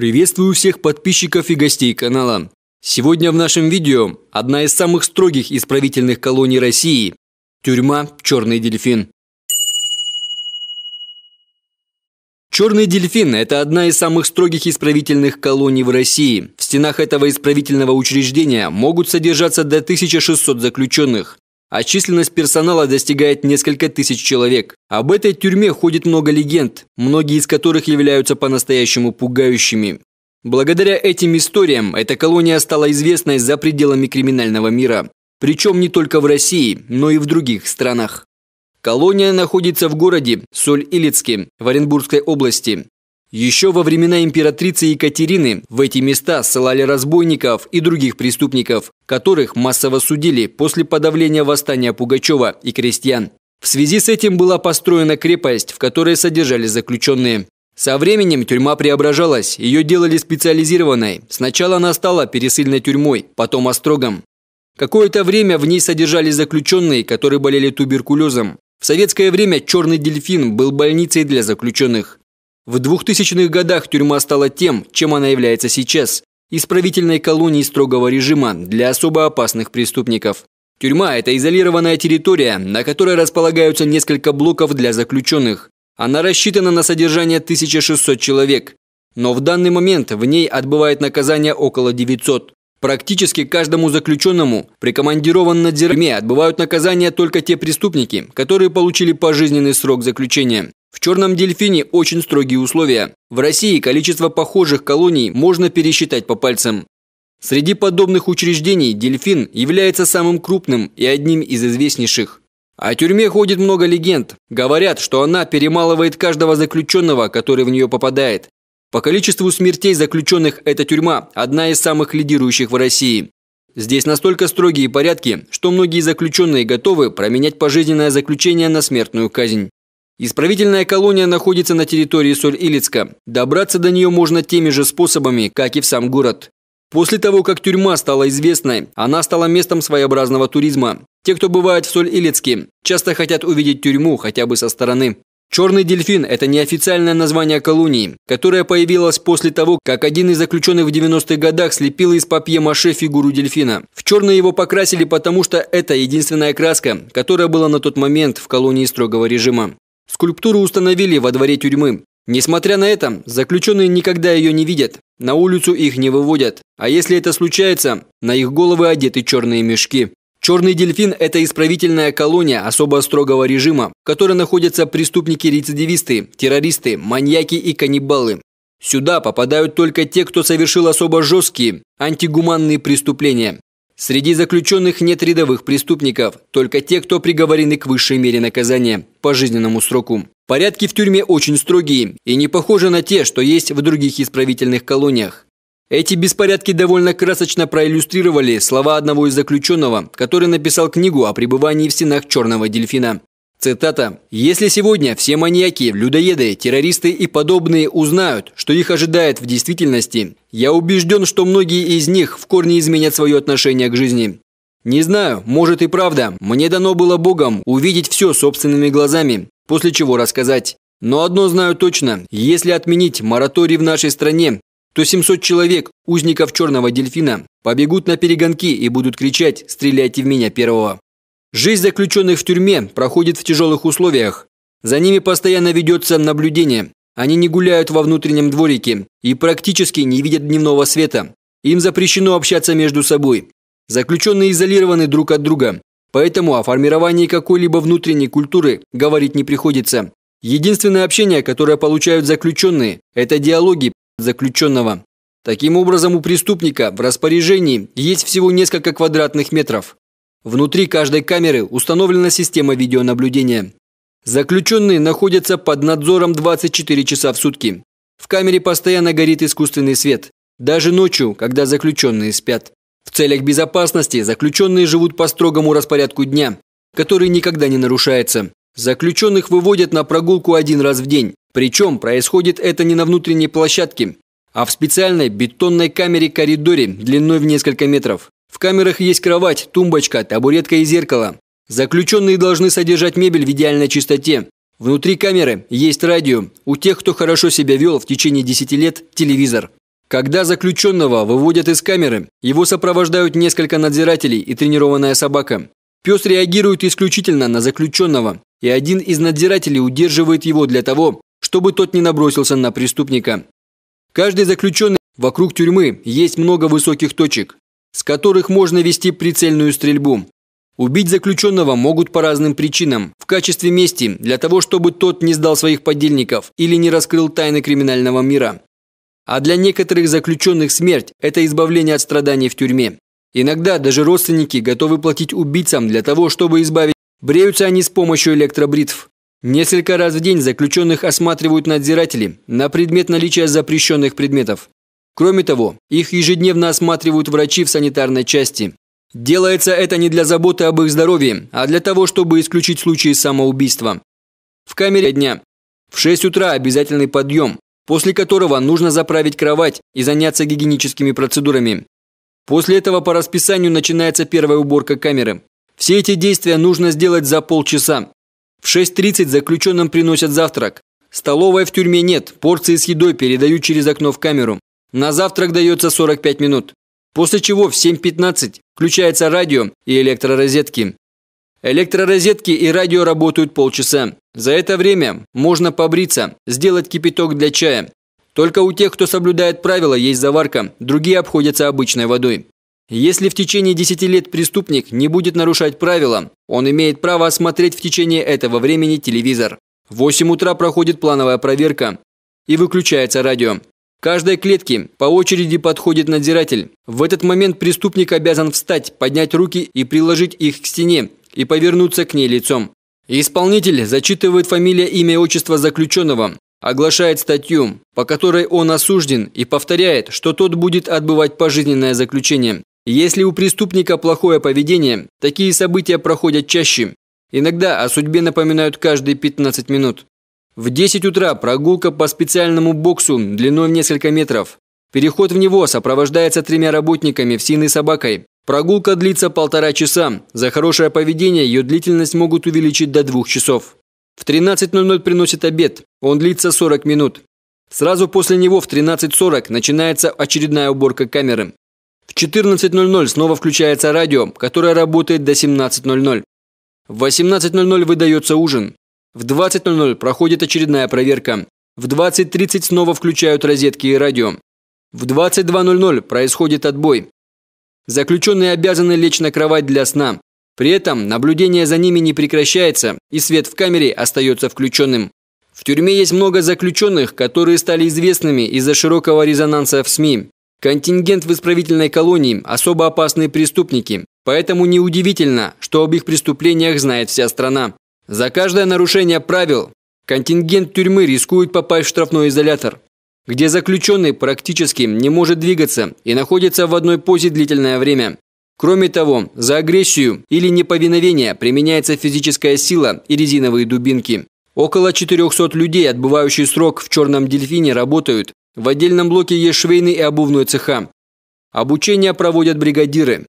Приветствую всех подписчиков и гостей канала. Сегодня в нашем видео одна из самых строгих исправительных колоний России – тюрьма «Черный дельфин». Черный дельфин – это одна из самых строгих исправительных колоний в России. В стенах этого исправительного учреждения могут содержаться до 1600 заключенных а численность персонала достигает несколько тысяч человек. Об этой тюрьме ходит много легенд, многие из которых являются по-настоящему пугающими. Благодаря этим историям эта колония стала известной за пределами криминального мира. Причем не только в России, но и в других странах. Колония находится в городе Соль-Илицке в Оренбургской области. Еще во времена императрицы Екатерины в эти места ссылали разбойников и других преступников, которых массово судили после подавления восстания Пугачева и крестьян. В связи с этим была построена крепость, в которой содержали заключенные. Со временем тюрьма преображалась, ее делали специализированной. Сначала она стала пересыльной тюрьмой, потом острогом. Какое-то время в ней содержались заключенные, которые болели туберкулезом. В советское время «Черный дельфин» был больницей для заключенных. В 2000-х годах тюрьма стала тем, чем она является сейчас – исправительной колонией строгого режима для особо опасных преступников. Тюрьма – это изолированная территория, на которой располагаются несколько блоков для заключенных. Она рассчитана на содержание 1600 человек. Но в данный момент в ней отбывает наказание около 900. Практически каждому заключенному, прикомандированному на тюрьме, отбывают наказание только те преступники, которые получили пожизненный срок заключения. В «Черном дельфине» очень строгие условия. В России количество похожих колоний можно пересчитать по пальцам. Среди подобных учреждений «Дельфин» является самым крупным и одним из известнейших. О тюрьме ходит много легенд. Говорят, что она перемалывает каждого заключенного, который в нее попадает. По количеству смертей заключенных эта тюрьма – одна из самых лидирующих в России. Здесь настолько строгие порядки, что многие заключенные готовы променять пожизненное заключение на смертную казнь. Исправительная колония находится на территории Соль-Илицка. Добраться до нее можно теми же способами, как и в сам город. После того, как тюрьма стала известной, она стала местом своеобразного туризма. Те, кто бывает в Соль-Илицке, часто хотят увидеть тюрьму хотя бы со стороны. Черный дельфин – это неофициальное название колонии, которое появилось после того, как один из заключенных в 90-х годах слепил из папье-маше фигуру дельфина. В черный его покрасили, потому что это единственная краска, которая была на тот момент в колонии строгого режима. Скульптуру установили во дворе тюрьмы. Несмотря на это, заключенные никогда ее не видят, на улицу их не выводят. А если это случается, на их головы одеты черные мешки. Черный дельфин – это исправительная колония особо строгого режима, в которой находятся преступники-рецидивисты, террористы, маньяки и каннибалы. Сюда попадают только те, кто совершил особо жесткие, антигуманные преступления. Среди заключенных нет рядовых преступников, только те, кто приговорены к высшей мере наказания – пожизненному сроку. Порядки в тюрьме очень строгие и не похожи на те, что есть в других исправительных колониях. Эти беспорядки довольно красочно проиллюстрировали слова одного из заключенного, который написал книгу о пребывании в стенах черного дельфина. Цитата. «Если сегодня все маньяки, людоеды, террористы и подобные узнают, что их ожидает в действительности, я убежден, что многие из них в корне изменят свое отношение к жизни. Не знаю, может и правда, мне дано было Богом увидеть все собственными глазами, после чего рассказать. Но одно знаю точно, если отменить мораторий в нашей стране, то 700 человек, узников черного дельфина, побегут на перегонки и будут кричать «стреляйте в меня первого». Жизнь заключенных в тюрьме проходит в тяжелых условиях. За ними постоянно ведется наблюдение. Они не гуляют во внутреннем дворике и практически не видят дневного света. Им запрещено общаться между собой. Заключенные изолированы друг от друга. Поэтому о формировании какой-либо внутренней культуры говорить не приходится. Единственное общение, которое получают заключенные, это диалоги заключенного. Таким образом, у преступника в распоряжении есть всего несколько квадратных метров. Внутри каждой камеры установлена система видеонаблюдения. Заключенные находятся под надзором 24 часа в сутки. В камере постоянно горит искусственный свет, даже ночью, когда заключенные спят. В целях безопасности заключенные живут по строгому распорядку дня, который никогда не нарушается. Заключенных выводят на прогулку один раз в день, причем происходит это не на внутренней площадке, а в специальной бетонной камере-коридоре длиной в несколько метров. В камерах есть кровать, тумбочка, табуретка и зеркало. Заключенные должны содержать мебель в идеальной чистоте. Внутри камеры есть радио. У тех, кто хорошо себя вел в течение 10 лет, телевизор. Когда заключенного выводят из камеры, его сопровождают несколько надзирателей и тренированная собака. Пес реагирует исключительно на заключенного, и один из надзирателей удерживает его для того, чтобы тот не набросился на преступника. Каждый заключенный вокруг тюрьмы есть много высоких точек с которых можно вести прицельную стрельбу. Убить заключенного могут по разным причинам. В качестве мести, для того, чтобы тот не сдал своих подельников или не раскрыл тайны криминального мира. А для некоторых заключенных смерть – это избавление от страданий в тюрьме. Иногда даже родственники готовы платить убийцам для того, чтобы избавить. Бреются они с помощью электробритв. Несколько раз в день заключенных осматривают надзиратели на предмет наличия запрещенных предметов. Кроме того, их ежедневно осматривают врачи в санитарной части. Делается это не для заботы об их здоровье, а для того, чтобы исключить случаи самоубийства. В камере дня. В 6 утра обязательный подъем, после которого нужно заправить кровать и заняться гигиеническими процедурами. После этого по расписанию начинается первая уборка камеры. Все эти действия нужно сделать за полчаса. В 6.30 заключенным приносят завтрак. Столовой в тюрьме нет, порции с едой передают через окно в камеру. На завтрак дается 45 минут, после чего в 7.15 включается радио и электророзетки. Электророзетки и радио работают полчаса. За это время можно побриться, сделать кипяток для чая. Только у тех, кто соблюдает правила, есть заварка, другие обходятся обычной водой. Если в течение 10 лет преступник не будет нарушать правила, он имеет право смотреть в течение этого времени телевизор. В 8 утра проходит плановая проверка и выключается радио каждой клетке по очереди подходит надзиратель. В этот момент преступник обязан встать, поднять руки и приложить их к стене и повернуться к ней лицом. Исполнитель зачитывает фамилия, имя, отчество заключенного, оглашает статью, по которой он осужден и повторяет, что тот будет отбывать пожизненное заключение. Если у преступника плохое поведение, такие события проходят чаще. Иногда о судьбе напоминают каждые 15 минут. В 10 утра прогулка по специальному боксу длиной в несколько метров. Переход в него сопровождается тремя работниками в синой собакой. Прогулка длится полтора часа. За хорошее поведение ее длительность могут увеличить до двух часов. В 13.00 приносит обед. Он длится 40 минут. Сразу после него в 13.40 начинается очередная уборка камеры. В 14.00 снова включается радио, которое работает до 17.00. В 18.00 выдается ужин. В 20.00 проходит очередная проверка. В 20.30 снова включают розетки и радио. В 22.00 происходит отбой. Заключенные обязаны лечь на кровать для сна. При этом наблюдение за ними не прекращается, и свет в камере остается включенным. В тюрьме есть много заключенных, которые стали известными из-за широкого резонанса в СМИ. Контингент в исправительной колонии – особо опасные преступники, поэтому неудивительно, что об их преступлениях знает вся страна. За каждое нарушение правил контингент тюрьмы рискует попасть в штрафной изолятор, где заключенный практически не может двигаться и находится в одной позе длительное время. Кроме того, за агрессию или неповиновение применяется физическая сила и резиновые дубинки. Около 400 людей, отбывающих срок в «Черном дельфине», работают. В отдельном блоке есть швейный и обувной цеха. Обучение проводят бригадиры.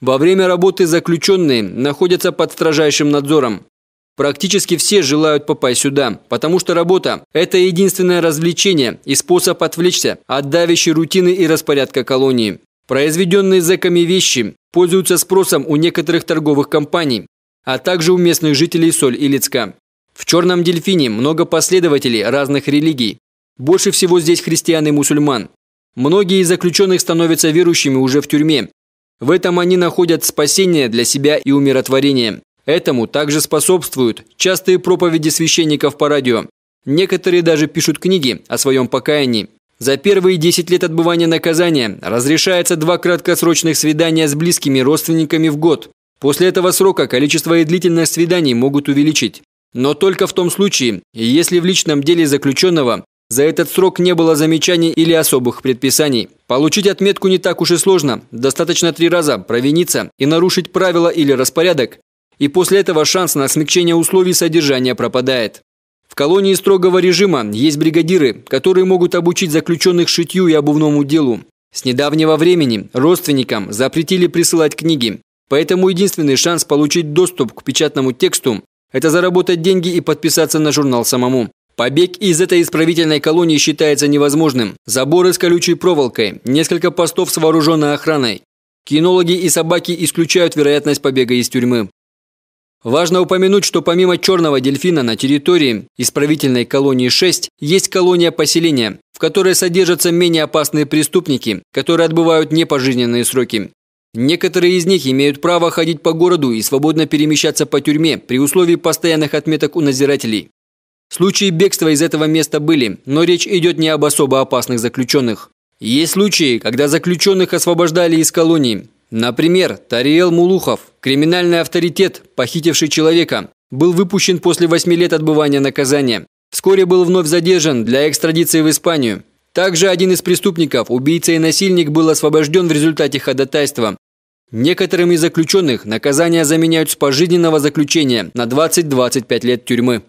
Во время работы заключенные находятся под строжайшим надзором. Практически все желают попасть сюда, потому что работа – это единственное развлечение и способ отвлечься от давящей рутины и распорядка колонии. Произведенные зэками вещи пользуются спросом у некоторых торговых компаний, а также у местных жителей Соль и Лицка. В Черном Дельфине много последователей разных религий. Больше всего здесь христиан и мусульман. Многие из заключенных становятся верующими уже в тюрьме. В этом они находят спасение для себя и умиротворение. Этому также способствуют частые проповеди священников по радио. Некоторые даже пишут книги о своем покаянии. За первые 10 лет отбывания наказания разрешается два краткосрочных свидания с близкими родственниками в год. После этого срока количество и длительность свиданий могут увеличить. Но только в том случае, если в личном деле заключенного за этот срок не было замечаний или особых предписаний. Получить отметку не так уж и сложно. Достаточно три раза провиниться и нарушить правила или распорядок, и после этого шанс на смягчение условий содержания пропадает. В колонии строгого режима есть бригадиры, которые могут обучить заключенных шитью и обувному делу. С недавнего времени родственникам запретили присылать книги, поэтому единственный шанс получить доступ к печатному тексту – это заработать деньги и подписаться на журнал самому. Побег из этой исправительной колонии считается невозможным. Заборы с колючей проволокой, несколько постов с вооруженной охраной. Кинологи и собаки исключают вероятность побега из тюрьмы. Важно упомянуть, что помимо черного дельфина на территории исправительной колонии 6 есть колония поселения, в которой содержатся менее опасные преступники, которые отбывают непожизненные сроки. Некоторые из них имеют право ходить по городу и свободно перемещаться по тюрьме при условии постоянных отметок у назирателей. Случаи бегства из этого места были, но речь идет не об особо опасных заключенных. Есть случаи, когда заключенных освобождали из колонии. Например, Тариэл Мулухов – Криминальный авторитет, похитивший человека, был выпущен после 8 лет отбывания наказания. Вскоре был вновь задержан для экстрадиции в Испанию. Также один из преступников, убийца и насильник, был освобожден в результате ходатайства. Некоторым из заключенных наказания заменяют с пожизненного заключения на 20-25 лет тюрьмы.